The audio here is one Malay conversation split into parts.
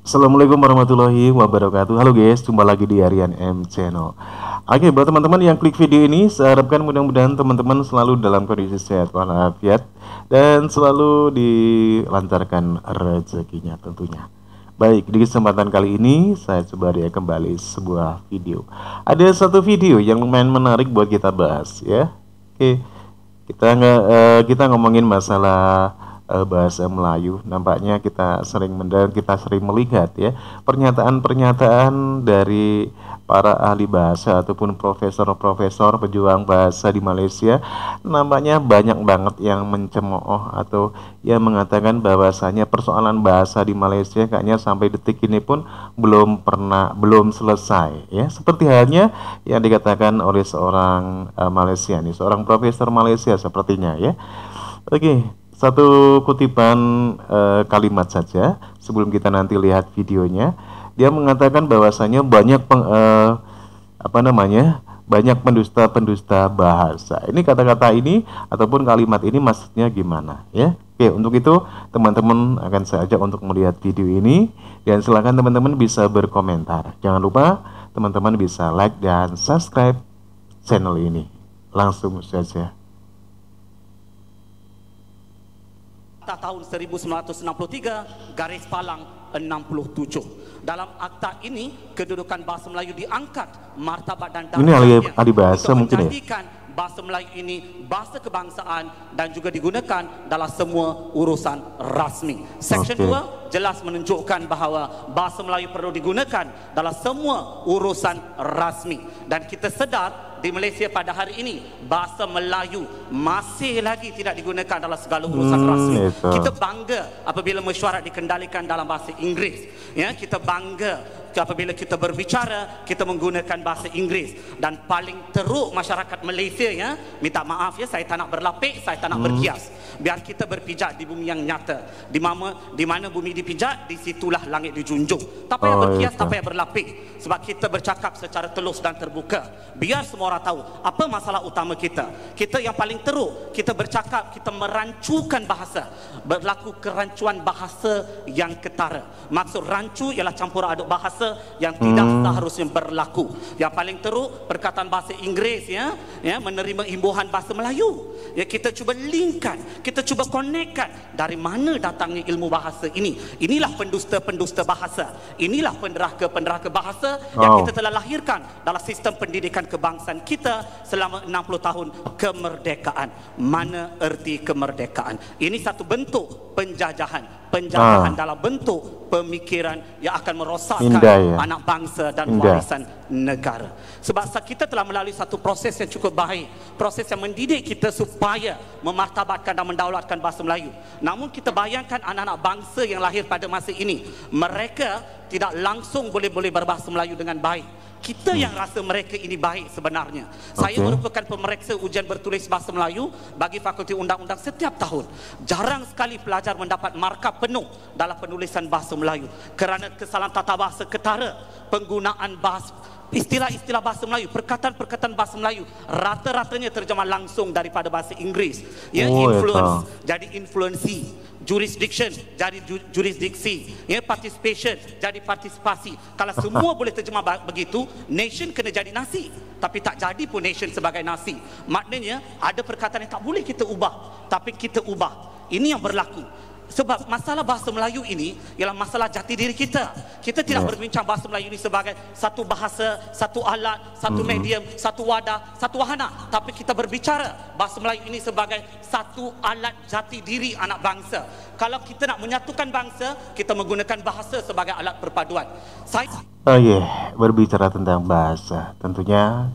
Assalamualaikum warahmatullahi wabarakatuh. Halo guys, jumpa lagi di Arian M Channel. Oke, buat teman-teman yang klik video ini, saya harapkan mudah-mudahan teman-teman selalu dalam kondisi sehat walafiat dan selalu dilancarkan rezekinya tentunya. Baik, di kesempatan kali ini saya coba ya kembali sebuah video. Ada satu video yang lumayan menarik buat kita bahas ya. Oke, kita nggak uh, kita ngomongin masalah Eh, bahasa Melayu. Nampaknya kita sering mendengar, kita sering melihat ya pernyataan-pernyataan dari para ahli bahasa ataupun profesor-profesor pejuang bahasa di Malaysia. Nampaknya banyak banget yang mencemooh atau yang mengatakan bahwasanya persoalan bahasa di Malaysia kayaknya sampai detik ini pun belum pernah belum selesai ya. Seperti halnya yang dikatakan oleh seorang uh, Malaysia nih, seorang profesor Malaysia sepertinya ya. Oke, okay satu kutipan e, kalimat saja sebelum kita nanti lihat videonya. Dia mengatakan bahwasanya banyak peng, e, apa namanya? banyak pendusta-pendusta bahasa. Ini kata-kata ini ataupun kalimat ini maksudnya gimana ya? Oke, untuk itu teman-teman akan saya ajak untuk melihat video ini dan silakan teman-teman bisa berkomentar. Jangan lupa teman-teman bisa like dan subscribe channel ini. Langsung saja. Akta tahun 1963 garis palang 67. Dalam akta ini kedudukan bahasa Melayu diangkat martabat dan Ini ahli, ahli bahasa mungkin ya. bahasa Melayu ini bahasa kebangsaan dan juga digunakan dalam semua urusan rasmi. Section okay. 2 jelas menunjukkan bahawa bahasa Melayu perlu digunakan dalam semua urusan rasmi dan kita sedar di Malaysia pada hari ini bahasa Melayu masih lagi tidak digunakan dalam segala urusan hmm, rasmi. Ya, kita bangga apabila mesyuarat dikendalikan dalam bahasa Inggeris. Ya, kita bangga apabila kita berbicara kita menggunakan bahasa Inggeris dan paling teruk masyarakat Malaysia ya minta maaf ya saya tak nak berlapik saya tak nak hmm. berkias biar kita berpijak di bumi yang nyata di mana di mana bumi dipijak di situlah langit dijunjung tak payah oh, berkias tak payah berlapik sebab kita bercakap secara telus dan terbuka biar semua orang tahu apa masalah utama kita kita yang paling teruk kita bercakap kita merancukan bahasa berlaku kerancuan bahasa yang ketara maksud rancu ialah campur aduk bahasa bahasa yang tidak hmm. seharusnya berlaku. Yang paling teruk perkataan bahasa Inggeris ya, ya menerima imbuhan bahasa Melayu. Ya kita cuba linkkan, kita cuba konekkan dari mana datangnya ilmu bahasa ini. Inilah pendusta-pendusta bahasa. Inilah penderaka-penderaka bahasa oh. yang kita telah lahirkan dalam sistem pendidikan kebangsaan kita selama 60 tahun kemerdekaan. Mana erti kemerdekaan? Ini satu bentuk penjajahan penjajahan ha. Ah. dalam bentuk pemikiran yang akan merosakkan Indah, ya. anak bangsa dan Indah. warisan negara. Sebab kita telah melalui satu proses yang cukup baik, proses yang mendidik kita supaya memartabatkan dan mendaulatkan bahasa Melayu. Namun kita bayangkan anak-anak bangsa yang lahir pada masa ini, mereka tidak langsung boleh-boleh berbahasa Melayu dengan baik kita yang rasa mereka ini baik sebenarnya. Okay. Saya merupakan pemeriksa ujian bertulis bahasa Melayu bagi Fakulti Undang-Undang setiap tahun. Jarang sekali pelajar mendapat markah penuh dalam penulisan bahasa Melayu kerana kesalahan tata bahasa ketara penggunaan bahasa istilah-istilah bahasa Melayu, perkataan-perkataan bahasa Melayu rata-ratanya terjemah langsung daripada bahasa Inggeris. Ya, oh, ya, influence ya jadi influensi, jurisdiction jadi ju- jurisdiksi, ya participation jadi partisipasi. Kalau semua boleh terjemah begitu, nation kena jadi nasi. Tapi tak jadi pun nation sebagai nasi. Maknanya ada perkataan yang tak boleh kita ubah, tapi kita ubah. Ini yang berlaku sebab masalah bahasa Melayu ini ialah masalah jati diri kita. Kita tidak yeah. berbincang bahasa Melayu ini sebagai satu bahasa, satu alat, satu mm-hmm. medium, satu wadah, satu wahana, tapi kita berbicara bahasa Melayu ini sebagai satu alat jati diri anak bangsa. Kalau kita nak menyatukan bangsa, kita menggunakan bahasa sebagai alat perpaduan. Saya Oh yeah. berbicara tentang bahasa, tentunya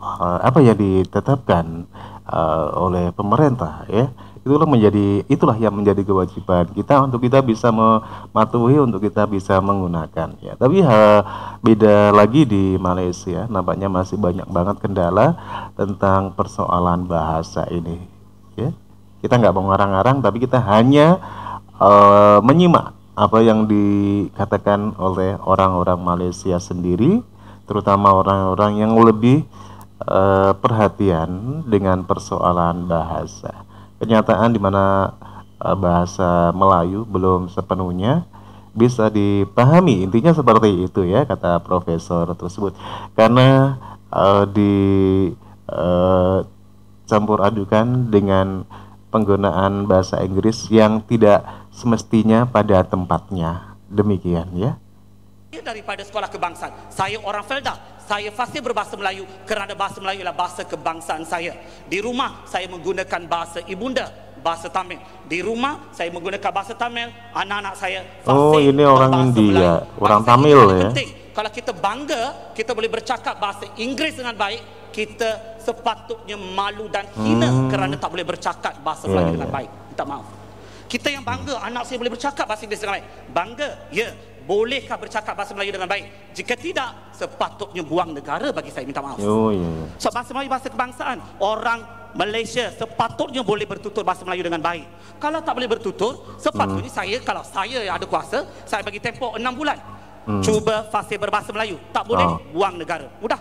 uh, apa yang ditetapkan uh, oleh pemerintah ya. Yeah? itulah menjadi itulah yang menjadi kewajiban kita untuk kita bisa mematuhi untuk kita bisa menggunakan ya tapi hal beda lagi di Malaysia nampaknya masih banyak banget kendala tentang persoalan bahasa ini ya kita nggak mau ngarang-ngarang tapi kita hanya uh, menyimak apa yang dikatakan oleh orang-orang Malaysia sendiri terutama orang-orang yang lebih uh, perhatian dengan persoalan bahasa pernyataan di mana eh, bahasa Melayu belum sepenuhnya bisa dipahami. Intinya seperti itu ya kata profesor tersebut. Karena uh, di uh, campur adukan dengan penggunaan bahasa Inggris yang tidak semestinya pada tempatnya. Demikian ya. Daripada sekolah kebangsaan, saya orang Felda, saya fasih berbahasa Melayu kerana bahasa Melayu adalah bahasa kebangsaan saya. Di rumah saya menggunakan bahasa ibunda, bahasa Tamil. Di rumah saya menggunakan bahasa Tamil, anak-anak saya oh, fasih. Oh, ini orang India, ya. Melayu. orang bahasa Tamil ya. Penting. Kalau kita bangga, kita boleh bercakap bahasa Inggeris dengan baik, kita sepatutnya malu dan hina hmm. kerana tak boleh bercakap bahasa ya, Melayu yeah, dengan yeah. baik. Minta maaf. Kita yang bangga anak saya boleh bercakap bahasa Inggeris dengan baik. Bangga? Ya. Yeah bolehkah bercakap bahasa Melayu dengan baik? Jika tidak, sepatutnya buang negara bagi saya minta maaf. Oh, yeah. So bahasa Melayu bahasa kebangsaan. Orang Malaysia sepatutnya boleh bertutur bahasa Melayu dengan baik. Kalau tak boleh bertutur, sepatutnya hmm. saya kalau saya yang ada kuasa, saya bagi tempo 6 bulan. Hmm. Cuba fasih berbahasa Melayu. Tak boleh ah. buang negara. Mudah.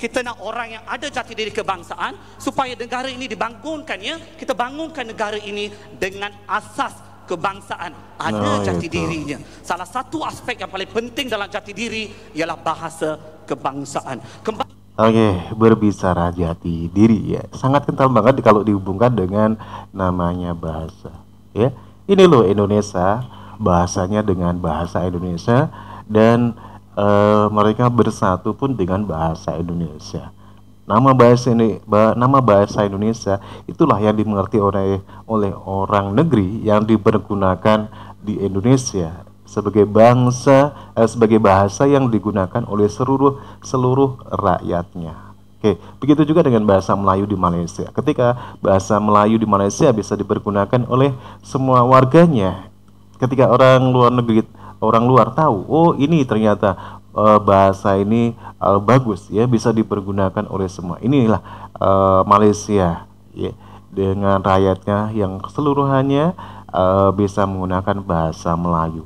Kita nak orang yang ada jati diri kebangsaan supaya negara ini dibangunkannya, kita bangunkan negara ini dengan asas kebangsaan nah, ada ya jati itu. dirinya. Salah satu aspek yang paling penting dalam jati diri ialah bahasa kebangsaan. Kemba Oke, berbicara jati diri ya. Sangat kental banget kalau dihubungkan dengan namanya bahasa. Ya, ini loh Indonesia, bahasanya dengan bahasa Indonesia dan uh, mereka bersatu pun dengan bahasa Indonesia nama bahasa ini, nama bahasa Indonesia itulah yang dimengerti oleh oleh orang negeri yang dipergunakan di Indonesia sebagai bangsa eh, sebagai bahasa yang digunakan oleh seluruh seluruh rakyatnya. Oke, begitu juga dengan bahasa Melayu di Malaysia. Ketika bahasa Melayu di Malaysia bisa dipergunakan oleh semua warganya, ketika orang luar negeri orang luar tahu, oh ini ternyata uh, bahasa ini uh, bagus ya bisa dipergunakan oleh semua inilah uh, Malaysia ya dengan rakyatnya yang keseluruhannya uh, bisa menggunakan bahasa Melayu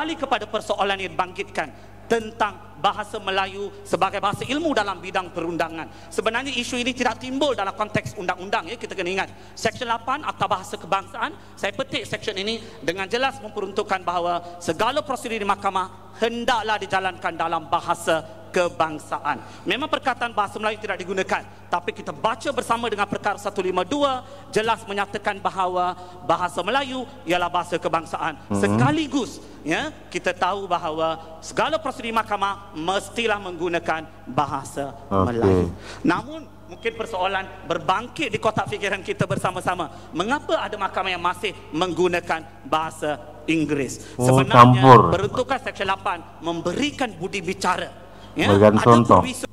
kembali kepada persoalan yang bangkitkan tentang bahasa Melayu sebagai bahasa ilmu dalam bidang perundangan. Sebenarnya isu ini tidak timbul dalam konteks undang-undang ya kita kena ingat. Seksyen 8 Akta Bahasa Kebangsaan saya petik section ini dengan jelas memperuntukkan bahawa segala prosedur di mahkamah hendaklah dijalankan dalam bahasa kebangsaan. Memang perkataan bahasa Melayu tidak digunakan, tapi kita baca bersama dengan perkara 152 jelas menyatakan bahawa bahasa Melayu ialah bahasa kebangsaan. Uh-huh. Sekaligus ya, kita tahu bahawa segala prosedur mahkamah mestilah menggunakan bahasa okay. Melayu. Namun mungkin persoalan berbangkit di kotak fikiran kita bersama-sama. Mengapa ada mahkamah yang masih menggunakan bahasa Inggeris? Oh, Sebenarnya campur. peruntukan seksyen 8 memberikan budi bicara ya ada contoh isu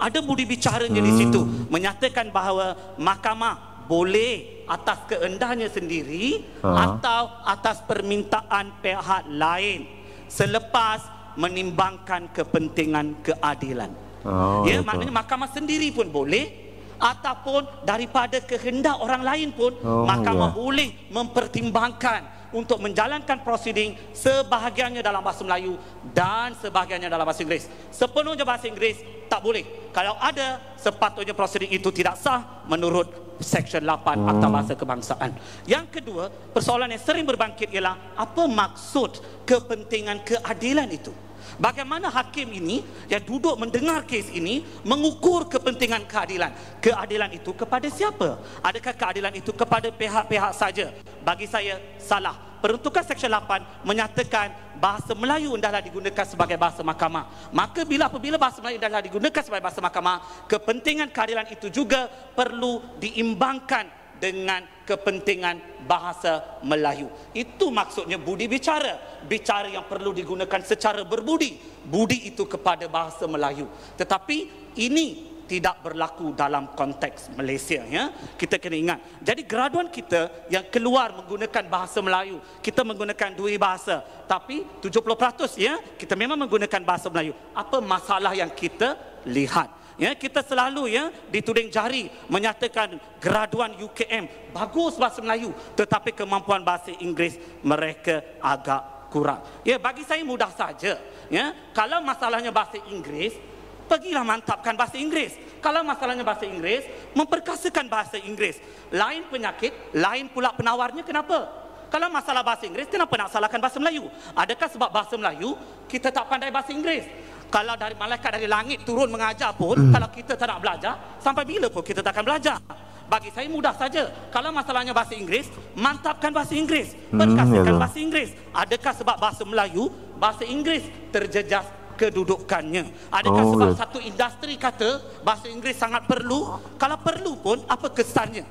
ada budi bicaranya hmm. di situ hmm. menyatakan bahawa mahkamah boleh atas keendahnya sendiri ha. atau atas permintaan pihak lain selepas menimbangkan kepentingan keadilan oh, ya maknanya mahkamah sendiri pun boleh ataupun daripada kehendak orang lain pun oh, mahkamah yeah. boleh mempertimbangkan untuk menjalankan proceeding sebahagiannya dalam bahasa Melayu dan sebahagiannya dalam bahasa Inggeris. Sepenuhnya bahasa Inggeris tak boleh. Kalau ada, sepatutnya proceeding itu tidak sah menurut Section 8 Akta Bahasa Kebangsaan. Yang kedua, persoalan yang sering berbangkit ialah apa maksud kepentingan keadilan itu? Bagaimana hakim ini yang duduk mendengar kes ini mengukur kepentingan keadilan? Keadilan itu kepada siapa? Adakah keadilan itu kepada pihak-pihak saja? Bagi saya salah peruntukan seksyen 8 menyatakan bahasa Melayu hendaklah digunakan sebagai bahasa mahkamah. Maka bila apabila bahasa Melayu hendaklah digunakan sebagai bahasa mahkamah, kepentingan keadilan itu juga perlu diimbangkan dengan kepentingan bahasa Melayu. Itu maksudnya budi bicara. Bicara yang perlu digunakan secara berbudi. Budi itu kepada bahasa Melayu. Tetapi ini tidak berlaku dalam konteks Malaysia ya. Kita kena ingat. Jadi graduan kita yang keluar menggunakan bahasa Melayu, kita menggunakan dua bahasa. Tapi 70% ya, kita memang menggunakan bahasa Melayu. Apa masalah yang kita lihat? Ya, kita selalu ya dituding jari menyatakan graduan UKM bagus bahasa Melayu tetapi kemampuan bahasa Inggeris mereka agak kurang. Ya, bagi saya mudah saja. Ya, kalau masalahnya bahasa Inggeris, pergilah mantapkan bahasa Inggeris. Kalau masalahnya bahasa Inggeris, memperkasakan bahasa Inggeris. Lain penyakit, lain pula penawarnya kenapa? Kalau masalah bahasa Inggeris, kenapa nak salahkan bahasa Melayu? Adakah sebab bahasa Melayu, kita tak pandai bahasa Inggeris? Kalau dari malaikat dari langit turun mengajar pun, hmm. kalau kita tak nak belajar, sampai bila pun kita takkan belajar? Bagi saya mudah saja. Kalau masalahnya bahasa Inggeris, mantapkan bahasa Inggeris. Hmm, Perkasakan bahasa Inggeris. Adakah sebab bahasa Melayu, bahasa Inggeris terjejas kedudukannya. Adakah oh, sebab okay. Ya. satu industri kata bahasa Inggeris sangat perlu? Kalau perlu pun apa kesannya?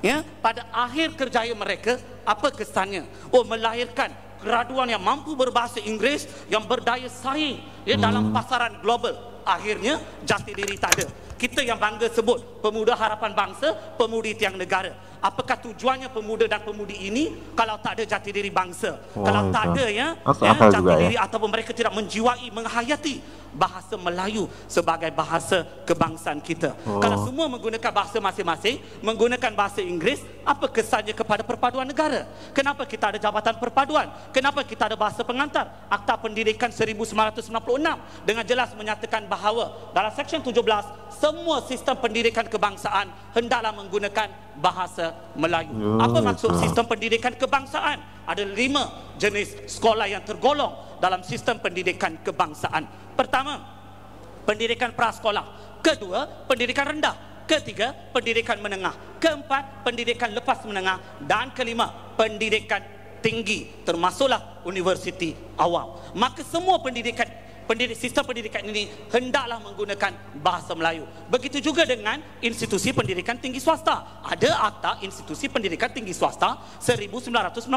Ya, pada akhir kerjaya mereka apa kesannya? Oh melahirkan graduan yang mampu berbahasa Inggeris yang berdaya saing ya hmm. dalam pasaran global. Akhirnya jati diri tak ada kita yang bangga sebut pemuda harapan bangsa, pemudi tiang negara. Apakah tujuannya pemuda dan pemudi ini kalau tak ada jati diri bangsa? Oh, kalau tak ada ya, ya jati ya. diri ya. ataupun mereka tidak menjiwai, menghayati bahasa Melayu sebagai bahasa kebangsaan kita. Oh. Kalau semua menggunakan bahasa masing-masing, menggunakan bahasa Inggeris, apa kesannya kepada perpaduan negara? Kenapa kita ada jabatan perpaduan? Kenapa kita ada bahasa pengantar? Akta Pendidikan 1996 dengan jelas menyatakan bahawa dalam Seksyen 17, se semua sistem pendidikan kebangsaan hendaklah menggunakan bahasa Melayu. Ya, Apa maksud sistem pendidikan kebangsaan? Ada lima jenis sekolah yang tergolong dalam sistem pendidikan kebangsaan. Pertama, pendidikan prasekolah. Kedua, pendidikan rendah. Ketiga, pendidikan menengah. Keempat, pendidikan lepas menengah. Dan kelima, pendidikan tinggi termasuklah universiti awam. Maka semua pendidikan pendidik, sistem pendidikan ini hendaklah menggunakan bahasa Melayu. Begitu juga dengan institusi pendidikan tinggi swasta. Ada Akta Institusi Pendidikan Tinggi Swasta 1996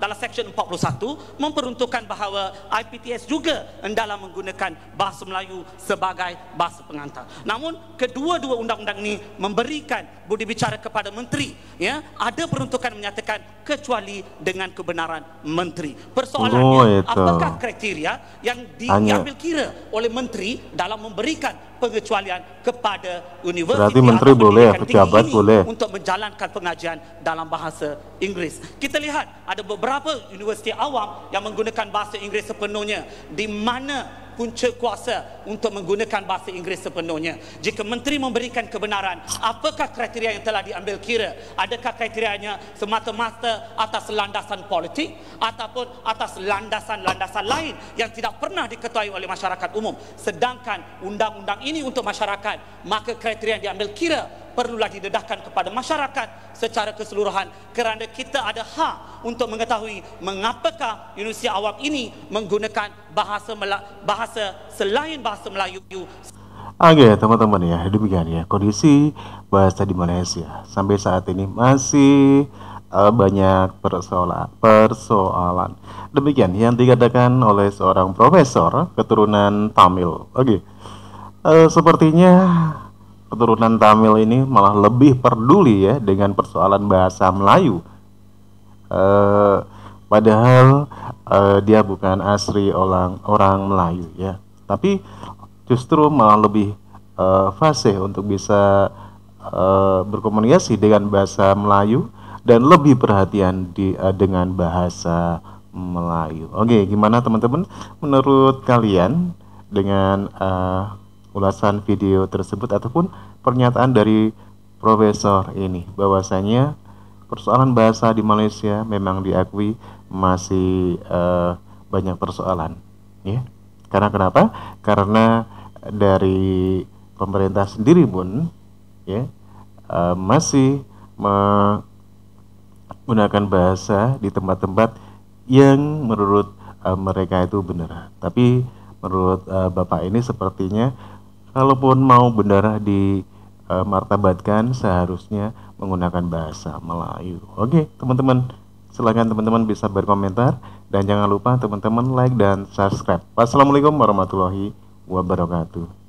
dalam Section 41 memperuntukkan bahawa IPTS juga hendaklah menggunakan bahasa Melayu sebagai bahasa pengantar. Namun kedua-dua undang-undang ini memberikan budi bicara kepada menteri. Ya, ada peruntukan menyatakan kecuali dengan kebenaran menteri. Persoalannya oh, apakah kriteria yang diyakini diambil kira oleh menteri dalam memberikan pengecualian kepada universiti. Berarti menteri boleh, pejabat boleh untuk menjalankan pengajian dalam bahasa Inggeris. Kita lihat ada beberapa universiti awam yang menggunakan bahasa Inggeris sepenuhnya di mana punca kuasa untuk menggunakan bahasa Inggeris sepenuhnya. Jika menteri memberikan kebenaran, apakah kriteria yang telah diambil kira? Adakah kriterianya semata-mata atas landasan politik ataupun atas landasan-landasan lain yang tidak pernah diketuai oleh masyarakat umum? Sedangkan undang-undang ini untuk masyarakat, maka kriteria yang diambil kira perlulah didedahkan kepada masyarakat secara keseluruhan kerana kita ada hak untuk mengetahui mengapakah Universiti Awam ini menggunakan bahasa Mela- bahasa selain bahasa Melayu. Oke teman-teman ya demikian ya kondisi bahasa di Malaysia sampai saat ini masih uh, banyak persoalan persoalan demikian yang dikatakan oleh seorang profesor keturunan Tamil oke uh, eh, sepertinya keturunan Tamil ini malah lebih peduli ya dengan persoalan bahasa Melayu. Uh, padahal uh, dia bukan asli orang orang Melayu ya, tapi justru malah lebih uh, fasih untuk bisa uh, berkomunikasi dengan bahasa Melayu dan lebih perhatian di, uh, dengan bahasa Melayu. Oke, gimana teman-teman? Menurut kalian dengan uh, ulasan video tersebut ataupun pernyataan dari profesor ini bahwasanya persoalan bahasa di Malaysia memang diakui masih uh, banyak persoalan ya karena kenapa karena dari pemerintah sendiri pun ya uh, masih menggunakan bahasa di tempat-tempat yang menurut uh, mereka itu benar tapi menurut uh, bapak ini sepertinya kalaupun mau bendara di e, martabatkan seharusnya menggunakan bahasa Melayu. Oke, teman-teman, silakan teman-teman bisa berkomentar dan jangan lupa teman-teman like dan subscribe. Wassalamualaikum warahmatullahi wabarakatuh.